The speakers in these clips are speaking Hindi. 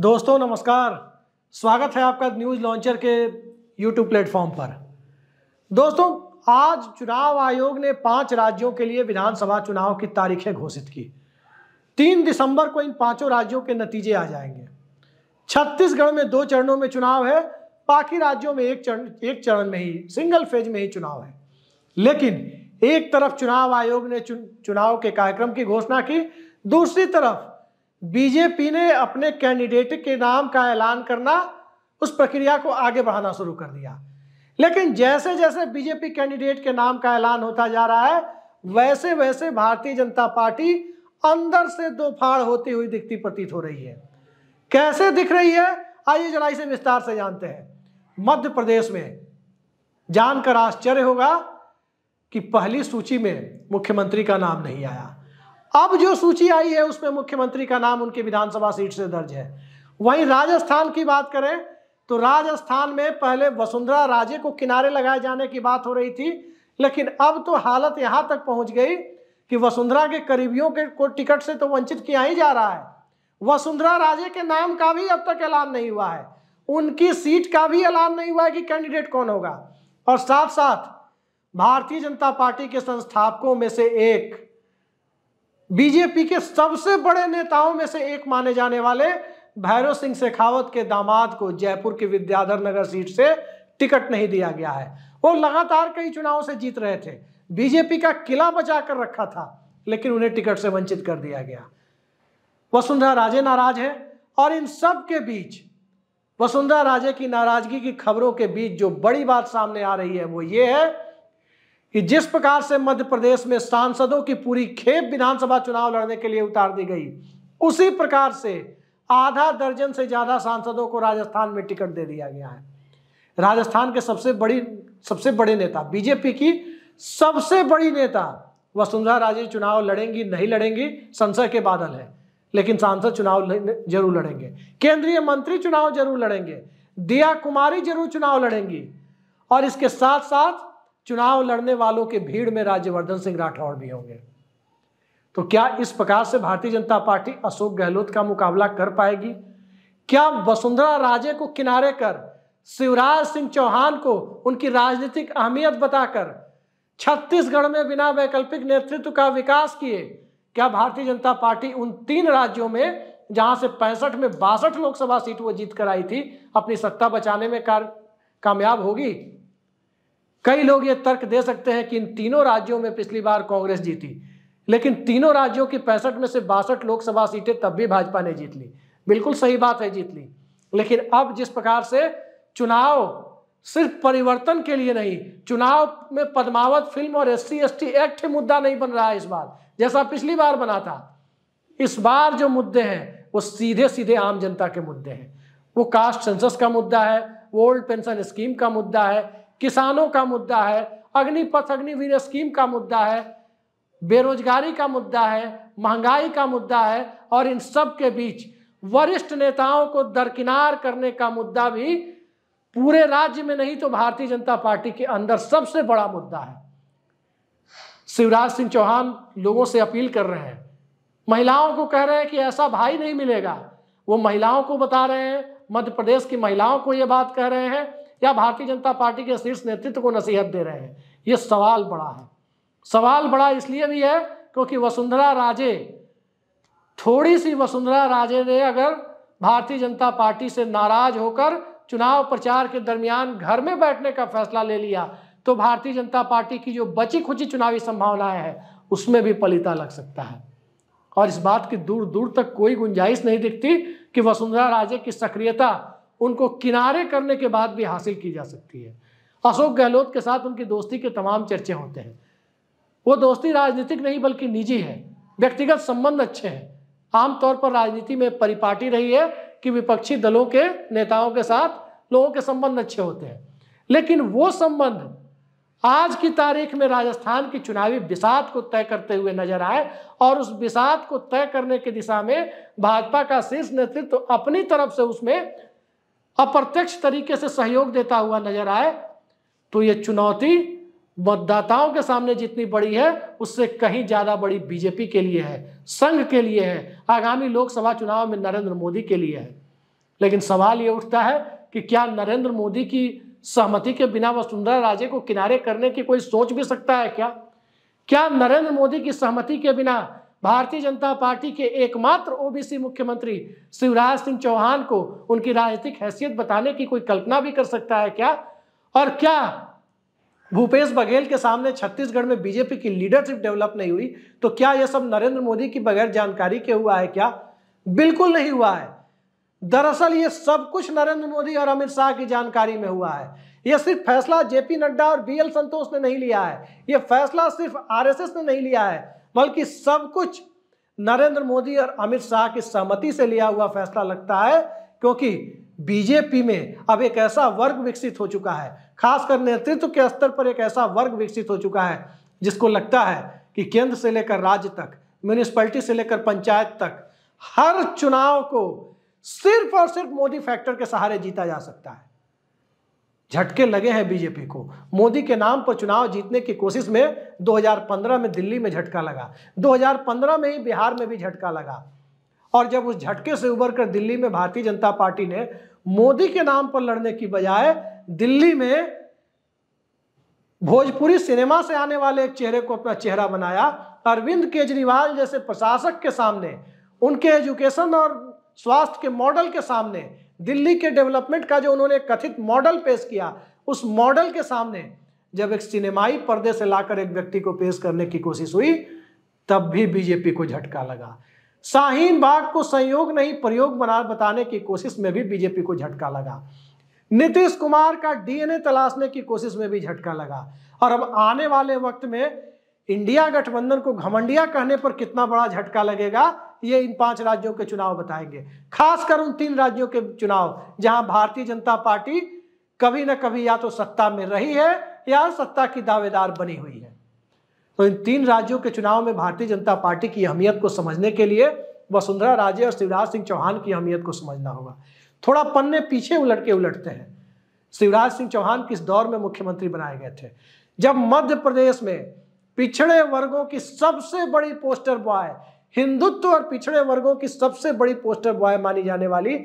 दोस्तों नमस्कार स्वागत है आपका न्यूज़ लॉन्चर के यूट्यूब प्लेटफॉर्म पर दोस्तों आज चुनाव आयोग ने पांच राज्यों के लिए विधानसभा चुनाव की तारीखें घोषित की तीन दिसंबर को इन पांचों राज्यों के नतीजे आ जाएंगे छत्तीसगढ़ में दो चरणों में चुनाव है बाकी राज्यों में एक चरण एक चरण में ही सिंगल फेज में ही चुनाव है लेकिन एक तरफ चुनाव आयोग ने चुनाव के कार्यक्रम की घोषणा की दूसरी तरफ बीजेपी ने अपने कैंडिडेट के नाम का ऐलान करना उस प्रक्रिया को आगे बढ़ाना शुरू कर दिया लेकिन जैसे जैसे बीजेपी कैंडिडेट के नाम का ऐलान होता जा रहा है वैसे वैसे भारतीय जनता पार्टी अंदर से दो फाड़ होती हुई दिखती प्रतीत हो रही है कैसे दिख रही है आइए जरा इसे विस्तार से जानते हैं मध्य प्रदेश में जानकर आश्चर्य होगा कि पहली सूची में मुख्यमंत्री का नाम नहीं आया अब जो सूची आई है उसमें मुख्यमंत्री का नाम उनकी विधानसभा सीट से दर्ज है वहीं राजस्थान की बात करें तो राजस्थान में पहले वसुंधरा राजे को किनारे लगाए जाने की बात हो रही थी लेकिन अब तो हालत यहां तक पहुंच गई कि वसुंधरा के करीबियों के को टिकट से तो वंचित किया ही जा रहा है वसुंधरा राजे के नाम का भी अब तक ऐलान नहीं हुआ है उनकी सीट का भी ऐलान नहीं हुआ है कि कैंडिडेट कौन होगा और साथ साथ भारतीय जनता पार्टी के संस्थापकों में से एक बीजेपी के सबसे बड़े नेताओं में से एक माने जाने वाले भैरव सिंह शेखावत के दामाद को जयपुर के विद्याधर नगर सीट से टिकट नहीं दिया गया है वो लगातार कई चुनावों से जीत रहे थे बीजेपी का किला बचा कर रखा था लेकिन उन्हें टिकट से वंचित कर दिया गया वसुंधरा राजे नाराज है और इन सब के बीच वसुंधरा राजे की नाराजगी की खबरों के बीच जो बड़ी बात सामने आ रही है वो ये है कि जिस प्रकार से मध्य प्रदेश में सांसदों की पूरी खेप विधानसभा चुनाव लड़ने के लिए उतार दी गई उसी प्रकार से आधा दर्जन से ज़्यादा सांसदों को राजस्थान में टिकट दे दिया गया है राजस्थान के सबसे बड़ी सबसे बड़े नेता बीजेपी की सबसे बड़ी नेता वसुंधरा राजे चुनाव लड़ेंगी नहीं लड़ेंगी संसद के बादल है लेकिन सांसद चुनाव जरूर लड़ेंगे केंद्रीय मंत्री चुनाव जरूर लड़ेंगे दिया कुमारी जरूर चुनाव लड़ेंगी और इसके साथ साथ चुनाव लड़ने वालों के भीड़ में राज्यवर्धन सिंह राठौड़ भी होंगे तो क्या इस प्रकार से भारतीय जनता पार्टी अशोक गहलोत का मुकाबला कर पाएगी क्या वसुंधरा राजे को किनारे कर शिवराज सिंह चौहान को उनकी राजनीतिक अहमियत बताकर छत्तीसगढ़ में बिना वैकल्पिक नेतृत्व का विकास किए क्या भारतीय जनता पार्टी उन तीन राज्यों में जहां से पैंसठ में बासठ लोकसभा सीट वो जीत कर आई थी अपनी सत्ता बचाने में कार कामयाब होगी कई लोग ये तर्क दे सकते हैं कि इन तीनों राज्यों में पिछली बार कांग्रेस जीती लेकिन तीनों राज्यों की पैंसठ में से बासठ लोकसभा सीटें तब भी भाजपा ने जीत ली बिल्कुल सही बात है जीत ली लेकिन अब जिस प्रकार से चुनाव सिर्फ परिवर्तन के लिए नहीं चुनाव में पद्मावत फिल्म और एस सी एक्ट मुद्दा नहीं बन रहा है इस बार जैसा पिछली बार बना था इस बार जो मुद्दे हैं वो सीधे सीधे आम जनता के मुद्दे हैं वो कास्ट सेंसस का मुद्दा है वो ओल्ड पेंशन स्कीम का मुद्दा है किसानों का मुद्दा है अग्निपथ अग्निवीर स्कीम का मुद्दा है बेरोजगारी का मुद्दा है महंगाई का मुद्दा है और इन सब के बीच वरिष्ठ नेताओं को दरकिनार करने का मुद्दा भी पूरे राज्य में नहीं तो भारतीय जनता पार्टी के अंदर सबसे बड़ा मुद्दा है शिवराज सिंह चौहान लोगों से अपील कर रहे हैं महिलाओं को कह रहे हैं कि ऐसा भाई नहीं मिलेगा वो महिलाओं को बता रहे हैं मध्य प्रदेश की महिलाओं को ये बात कह रहे हैं या भारतीय जनता पार्टी के शीर्ष नेतृत्व को नसीहत दे रहे हैं ये सवाल बड़ा है सवाल बड़ा इसलिए भी है क्योंकि वसुंधरा राजे थोड़ी सी वसुंधरा राजे ने अगर भारतीय जनता पार्टी से नाराज होकर चुनाव प्रचार के दरमियान घर में बैठने का फैसला ले लिया तो भारतीय जनता पार्टी की जो बची खुची चुनावी संभावनाएं हैं उसमें भी पलिता लग सकता है और इस बात की दूर दूर तक कोई गुंजाइश नहीं दिखती कि वसुंधरा राजे की सक्रियता उनको किनारे करने के बाद भी हासिल की जा सकती है अशोक गहलोत के साथ उनकी दोस्ती के तमाम चर्चे होते हैं वो दोस्ती राजनीतिक नहीं बल्कि निजी है व्यक्तिगत संबंध अच्छे हैं आमतौर पर राजनीति में परिपाटी रही है कि विपक्षी दलों के नेताओं के साथ लोगों के संबंध अच्छे होते हैं लेकिन वो संबंध आज की तारीख में राजस्थान की चुनावी बिसात को तय करते हुए नजर आए और उस बिसात को तय करने की दिशा में भाजपा का शीर्ष नेतृत्व तो अपनी तरफ से उसमें अप्रत्यक्ष तरीके से सहयोग देता हुआ नजर आए तो ये चुनौती मतदाताओं के सामने जितनी बड़ी है उससे कहीं ज्यादा बड़ी बीजेपी के लिए है संघ के लिए है आगामी लोकसभा चुनाव में नरेंद्र मोदी के लिए है लेकिन सवाल ये उठता है कि क्या नरेंद्र मोदी की सहमति के बिना वसुंधरा राजे को किनारे करने की कोई सोच भी सकता है क्या क्या नरेंद्र मोदी की सहमति के बिना भारतीय जनता पार्टी के एकमात्र ओबीसी मुख्यमंत्री शिवराज सिंह चौहान को उनकी राजनीतिक हैसियत बताने की कोई कल्पना भी कर सकता है क्या और क्या भूपेश बघेल के सामने छत्तीसगढ़ में बीजेपी की लीडरशिप डेवलप नहीं हुई तो क्या यह सब नरेंद्र मोदी की बगैर जानकारी के हुआ है क्या बिल्कुल नहीं हुआ है दरअसल ये सब कुछ नरेंद्र मोदी और अमित शाह की जानकारी में हुआ है यह सिर्फ फैसला जेपी नड्डा और बीएल संतोष ने नहीं लिया है यह फैसला सिर्फ आरएसएस ने नहीं लिया है बल्कि सब कुछ नरेंद्र मोदी और अमित शाह की सहमति से लिया हुआ फैसला लगता है क्योंकि बीजेपी में अब एक ऐसा वर्ग विकसित हो चुका है खासकर नेतृत्व के स्तर पर एक ऐसा वर्ग विकसित हो चुका है जिसको लगता है कि केंद्र से लेकर राज्य तक म्यूनिसपैलिटी से लेकर पंचायत तक हर चुनाव को सिर्फ और सिर्फ मोदी फैक्टर के सहारे जीता जा सकता है झटके लगे हैं बीजेपी को मोदी के नाम पर चुनाव जीतने की कोशिश में 2015 में दिल्ली में झटका लगा 2015 में ही बिहार में भी झटका लगा और जब उस झटके से उबर कर दिल्ली में भारतीय जनता पार्टी ने मोदी के नाम पर लड़ने की बजाय दिल्ली में भोजपुरी सिनेमा से आने वाले एक चेहरे को अपना चेहरा बनाया अरविंद केजरीवाल जैसे प्रशासक के सामने उनके एजुकेशन और स्वास्थ्य के मॉडल के सामने दिल्ली के डेवलपमेंट का जो उन्होंने कथित मॉडल पेश किया उस मॉडल के सामने जब एक सिनेमाई पर्दे से लाकर एक व्यक्ति को पेश करने की कोशिश हुई तब भी बीजेपी को झटका लगा शाहीन बाग को संयोग नहीं प्रयोग बना बताने की कोशिश में भी बीजेपी को झटका लगा नीतीश कुमार का डीएनए तलाशने की कोशिश में भी झटका लगा और अब आने वाले वक्त में इंडिया गठबंधन को घमंडिया कहने पर कितना बड़ा झटका लगेगा ये इन पांच राज्यों के चुनाव बताएंगे खासकर उन तीन राज्यों के चुनाव जहां भारतीय जनता पार्टी कभी ना कभी या तो सत्ता में रही है या सत्ता की दावेदार बनी हुई है तो इन तीन राज्यों के चुनाव में भारतीय जनता पार्टी की अहमियत को समझने के लिए वसुंधरा राजे और शिवराज सिंह चौहान की अहमियत को समझना होगा थोड़ा पन्ने पीछे उलट के उलटते हैं शिवराज सिंह चौहान किस दौर में मुख्यमंत्री बनाए गए थे जब मध्य प्रदेश में पिछड़े वर्गों की सबसे बड़ी पोस्टर बॉय हिंदुत्व और पिछड़े वर्गों की सबसे बड़ी पोस्टर बॉय मानी जाने वाली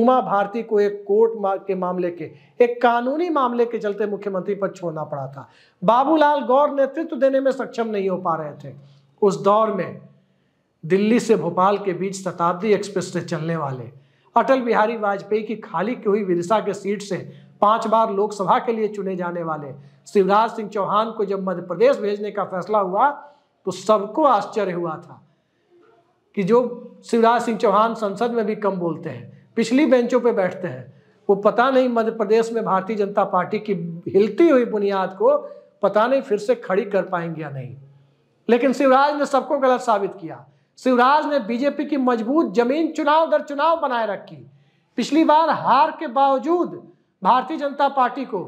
उमा भारती को एक कोर्ट के मामले के एक कानूनी मामले के चलते मुख्यमंत्री पद छोड़ना पड़ा था बाबूलाल गौर नेतृत्व देने में सक्षम नहीं हो पा रहे थे उस दौर में दिल्ली से भोपाल के बीच शताब्दी एक्सप्रेस से चलने वाले अटल बिहारी वाजपेयी की खाली की हुई विदिशा के सीट से पांच बार लोकसभा के लिए चुने जाने वाले शिवराज सिंह चौहान को जब मध्य प्रदेश भेजने का फैसला हुआ तो सबको आश्चर्य हुआ था कि जो शिवराज सिंह चौहान संसद में भी कम बोलते हैं पिछली बेंचों पर बैठते हैं वो पता नहीं मध्य प्रदेश में भारतीय जनता पार्टी की हिलती हुई बुनियाद को पता नहीं फिर से खड़ी कर पाएंगे या नहीं लेकिन शिवराज ने सबको गलत साबित किया शिवराज ने बीजेपी की मजबूत जमीन चुनाव दर चुनाव बनाए रखी पिछली बार हार के बावजूद भारतीय जनता पार्टी को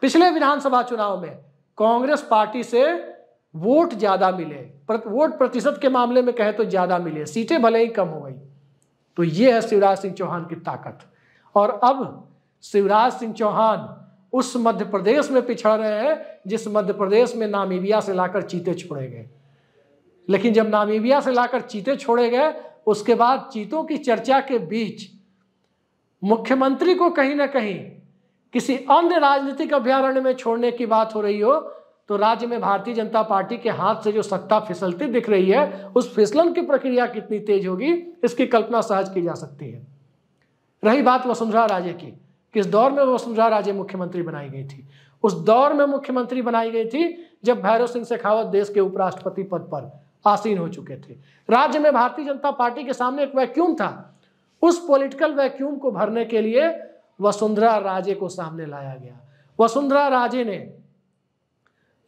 पिछले विधानसभा चुनाव में कांग्रेस पार्टी से वोट ज़्यादा मिले प्र, वोट प्रतिशत के मामले में कहें तो ज़्यादा मिले सीटें भले ही कम हो गई तो ये है शिवराज सिंह चौहान की ताकत और अब शिवराज सिंह चौहान उस मध्य प्रदेश में पिछड़ रहे हैं जिस मध्य प्रदेश में नामीबिया से लाकर चीते छोड़े गए लेकिन जब नामीबिया से लाकर चीते छोड़े गए उसके बाद चीतों की चर्चा के बीच मुख्यमंत्री को कहीं ना कहीं किसी अन्य राजनीतिक अभ्यारण्य में छोड़ने की बात हो रही हो तो राज्य में भारतीय जनता पार्टी के हाथ से जो सत्ता फिसलती दिख रही है उस फिसलन की प्रक्रिया कितनी तेज होगी इसकी कल्पना सहज की जा सकती है रही बात वसुंधरा राजे की किस दौर में वसुंधरा राजे मुख्यमंत्री बनाई गई थी उस दौर में मुख्यमंत्री बनाई गई थी जब भैरव सिंह शेखावत देश के उपराष्ट्रपति पद पर आसीन हो चुके थे राज्य में भारतीय जनता पार्टी के सामने एक वैक्यूम था उस पॉलिटिकल वैक्यूम को भरने के लिए वसुंधरा राजे को सामने लाया गया वसुंधरा राजे ने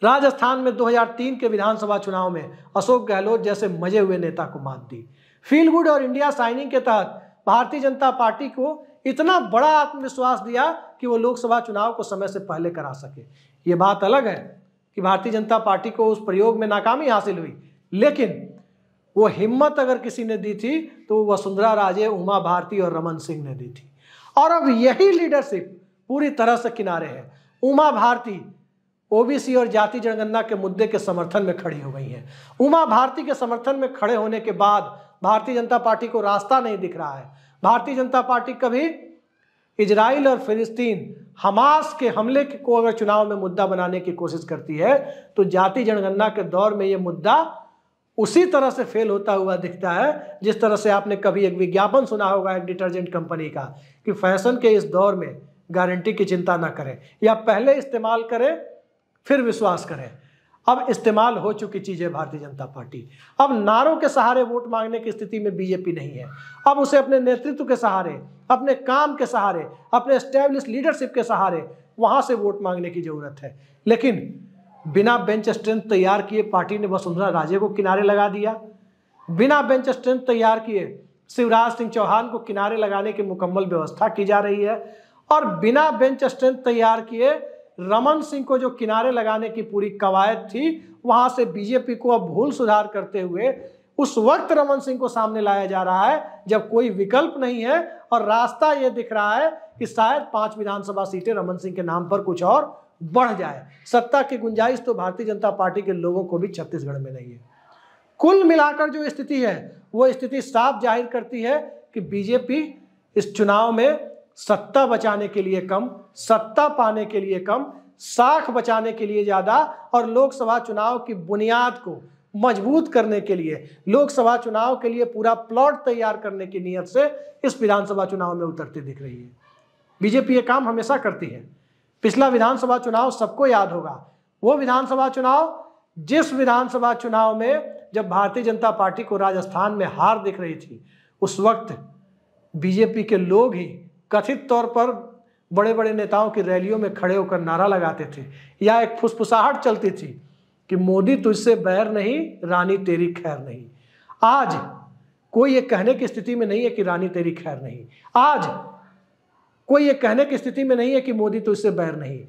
राजस्थान में 2003 के विधानसभा चुनाव में अशोक गहलोत जैसे मजे हुए नेता को मात दी फील गुड और इंडिया साइनिंग के तहत भारतीय जनता पार्टी को इतना बड़ा आत्मविश्वास दिया कि वो लोकसभा चुनाव को समय से पहले करा सके ये बात अलग है कि भारतीय जनता पार्टी को उस प्रयोग में नाकामी हासिल हुई लेकिन वो हिम्मत अगर किसी ने दी थी तो वसुंधरा राजे उमा भारती और रमन सिंह ने दी थी और अब यही लीडरशिप पूरी तरह से किनारे है उमा भारती ओबीसी और जाति जनगणना के मुद्दे के समर्थन में खड़ी हो गई है उमा भारती के समर्थन में खड़े होने के बाद भारतीय जनता पार्टी को रास्ता नहीं दिख रहा है भारतीय जनता पार्टी कभी इजराइल और फिलिस्तीन हमास के हमले को अगर चुनाव में मुद्दा बनाने की कोशिश करती है तो जाति जनगणना के दौर में ये मुद्दा उसी तरह से फेल होता हुआ दिखता है जिस तरह से आपने कभी एक विज्ञापन सुना होगा एक डिटर्जेंट कंपनी का कि फैशन के इस दौर में गारंटी की चिंता ना करें या पहले इस्तेमाल करें फिर विश्वास करें अब इस्तेमाल हो चुकी चीज़ है भारतीय जनता पार्टी अब नारों के सहारे वोट मांगने की स्थिति में बीजेपी नहीं है अब उसे अपने नेतृत्व के सहारे अपने काम के सहारे अपने स्टैब्लिश लीडरशिप के सहारे वहाँ से वोट मांगने की ज़रूरत है लेकिन बिना बेंच स्ट्रेंथ तैयार किए पार्टी ने वसुंधरा राजे को किनारे लगा दिया बिना बेंच स्ट्रेंथ तैयार किए शिवराज सिंह चौहान को किनारे लगाने की मुकम्मल व्यवस्था की जा रही है और बिना बेंच स्ट्रेंथ तैयार किए रमन सिंह को जो किनारे लगाने की पूरी कवायद थी वहां से बीजेपी को अब भूल सुधार करते हुए उस वक्त रमन सिंह को सामने लाया जा रहा है जब कोई विकल्प नहीं है और रास्ता यह दिख रहा है कि शायद पांच विधानसभा सीटें रमन सिंह के नाम पर कुछ और बढ़ जाए सत्ता की गुंजाइश तो भारतीय जनता पार्टी के लोगों को भी छत्तीसगढ़ में नहीं है कुल मिलाकर जो स्थिति है वो स्थिति साफ जाहिर करती है कि बीजेपी इस चुनाव में सत्ता बचाने के लिए कम सत्ता पाने के लिए कम साख बचाने के लिए ज़्यादा और लोकसभा चुनाव की बुनियाद को मजबूत करने के लिए लोकसभा चुनाव के लिए पूरा प्लॉट तैयार करने की नीयत से इस विधानसभा चुनाव में उतरती दिख रही है बीजेपी ये काम हमेशा करती है पिछला विधानसभा चुनाव सबको याद होगा वो विधानसभा चुनाव जिस विधानसभा चुनाव में जब भारतीय जनता पार्टी को राजस्थान में हार दिख रही थी उस वक्त बीजेपी के लोग ही कथित तौर पर बड़े बड़े नेताओं की रैलियों में खड़े होकर नारा लगाते थे या एक फुसफुसाहट चलती थी कि मोदी तुझसे बैर नहीं रानी तेरी खैर नहीं आज कोई ये कहने की स्थिति में नहीं है कि रानी तेरी खैर नहीं आज कोई ये कहने की स्थिति में नहीं है कि मोदी तो इससे बैर नहीं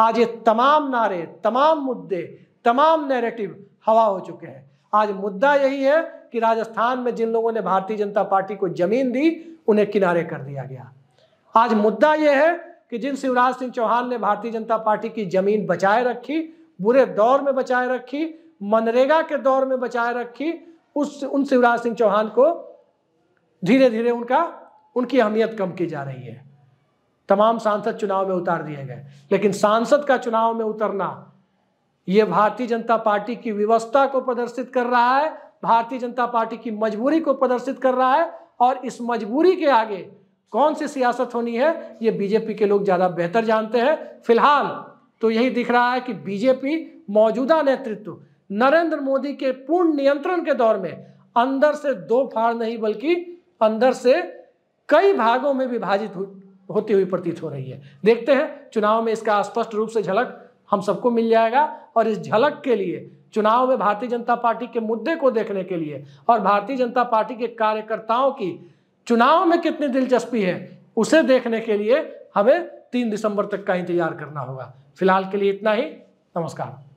आज ये तमाम नारे तमाम मुद्दे तमाम नैरेटिव हवा हो चुके हैं आज मुद्दा यही है कि राजस्थान में जिन लोगों ने भारतीय जनता पार्टी को जमीन दी उन्हें किनारे कर दिया गया आज मुद्दा यह है कि जिन शिवराज सिंह चौहान ने भारतीय जनता पार्टी की जमीन बचाए रखी बुरे दौर में बचाए रखी मनरेगा के दौर में बचाए रखी उस उन शिवराज सिंह चौहान को धीरे धीरे उनका उनकी अहमियत कम की जा रही है तमाम सांसद चुनाव में उतार दिए गए लेकिन सांसद का चुनाव में उतरना ये भारतीय जनता पार्टी की व्यवस्था को प्रदर्शित कर रहा है भारतीय जनता पार्टी की मजबूरी को प्रदर्शित कर रहा है और इस मजबूरी के आगे कौन सी सियासत होनी है ये बीजेपी के लोग ज़्यादा बेहतर जानते हैं फिलहाल तो यही दिख रहा है कि बीजेपी मौजूदा नेतृत्व नरेंद्र मोदी के पूर्ण नियंत्रण के दौर में अंदर से दो फाड़ नहीं बल्कि अंदर से कई भागों में विभाजित होती हुई प्रतीत हो रही है देखते हैं चुनाव में इसका स्पष्ट रूप से झलक हम सबको मिल जाएगा और इस झलक के लिए चुनाव में भारतीय जनता पार्टी के मुद्दे को देखने के लिए और भारतीय जनता पार्टी के कार्यकर्ताओं की चुनाव में कितनी दिलचस्पी है उसे देखने के लिए हमें तीन दिसंबर तक का इंतजार करना होगा फिलहाल के लिए इतना ही नमस्कार